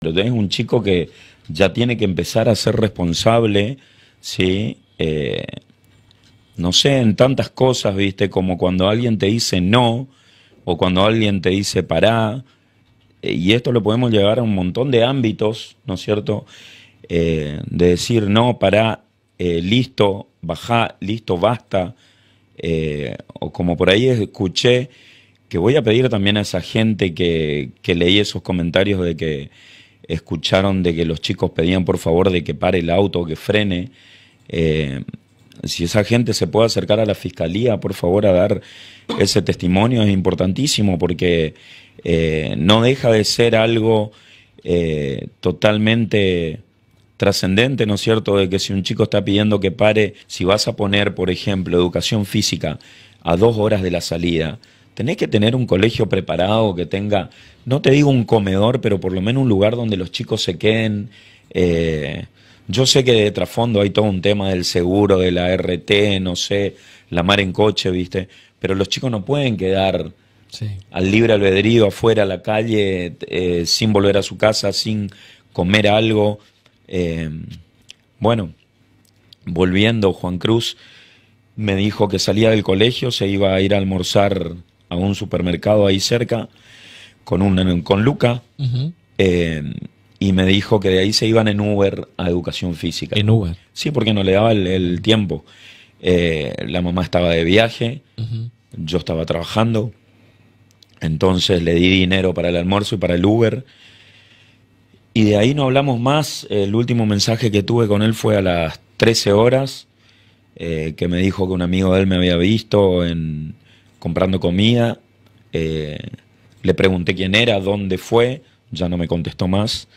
Pero tenés un chico que ya tiene que empezar a ser responsable, ¿sí? Eh, no sé, en tantas cosas, ¿viste? Como cuando alguien te dice no, o cuando alguien te dice pará. Eh, y esto lo podemos llevar a un montón de ámbitos, ¿no es cierto? Eh, de decir no, pará, listo, bajá, listo, basta. o como por ahí escuché, que voy a pedir también a esa gente que leí esos comentarios de que escucharon de que los chicos pedían por favor de que pare el auto, que frene. Eh, si esa gente se puede acercar a la fiscalía, por favor, a dar ese testimonio, es importantísimo porque eh, no deja de ser algo eh, totalmente trascendente, ¿no es cierto?, de que si un chico está pidiendo que pare, si vas a poner, por ejemplo, educación física a dos horas de la salida, Tenés que tener un colegio preparado que tenga, no te digo un comedor, pero por lo menos un lugar donde los chicos se queden. Eh, yo sé que de trasfondo hay todo un tema del seguro, de la RT, no sé, la mar en coche, ¿viste? Pero los chicos no pueden quedar al libre albedrío afuera a la calle eh, sin volver a su casa, sin comer algo. Eh, bueno, volviendo, Juan Cruz me dijo que salía del colegio, se iba a ir a almorzar a un supermercado ahí cerca con, un, con Luca eh, y me dijo que de ahí se iban en Uber a educación física. ¿En Uber? Sí, porque no le daba el, tiempo. Eh, la mamá estaba de viaje, yo estaba trabajando, entonces le di dinero para el almuerzo y para el Uber. Y de ahí no hablamos más. El último mensaje que tuve con él fue a las 13 horas, eh, que me dijo que un amigo de él me había visto en, comprando comida. Eh, le pregunté quién era, dónde fue, ya no me contestó más.